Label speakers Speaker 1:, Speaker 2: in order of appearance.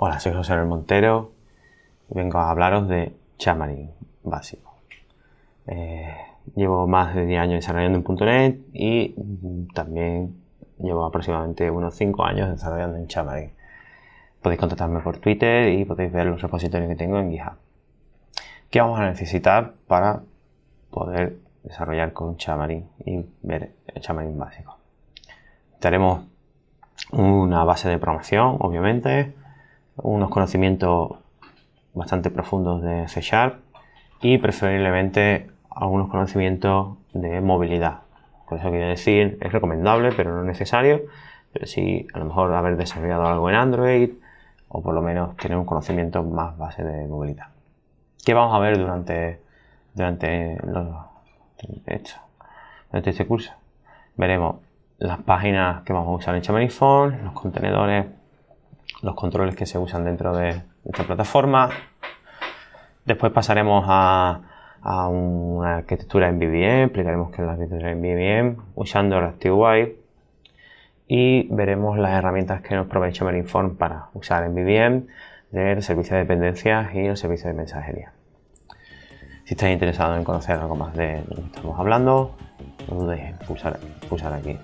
Speaker 1: Hola, soy José Luis Montero y vengo a hablaros de Xamarin básico. Eh, llevo más de 10 años desarrollando en .NET y también llevo aproximadamente unos 5 años desarrollando en Xamarin. Podéis contactarme por Twitter y podéis ver los repositorios que tengo en GitHub. ¿Qué vamos a necesitar para poder desarrollar con Xamarin y ver el Xamarin básico? Tenemos una base de programación, obviamente, unos conocimientos bastante profundos de C y preferiblemente algunos conocimientos de movilidad. Con eso quiero decir, es recomendable, pero no necesario. Pero sí, a lo mejor haber desarrollado algo en Android o por lo menos tener un conocimiento más base de movilidad. ¿Qué vamos a ver durante, durante, durante este curso? Veremos las páginas que vamos a usar en Xamarin los contenedores, los controles que se usan dentro de esta plataforma. Después pasaremos a, una arquitectura en BBM, explicaremos qué es la arquitectura en usando UI y veremos las herramientas que nos provee informe para usar en BBM del servicio de dependencias y el servicio de mensajería. Si estáis interesados en conocer algo más de lo que estamos hablando, no dudéis en pulsar aquí.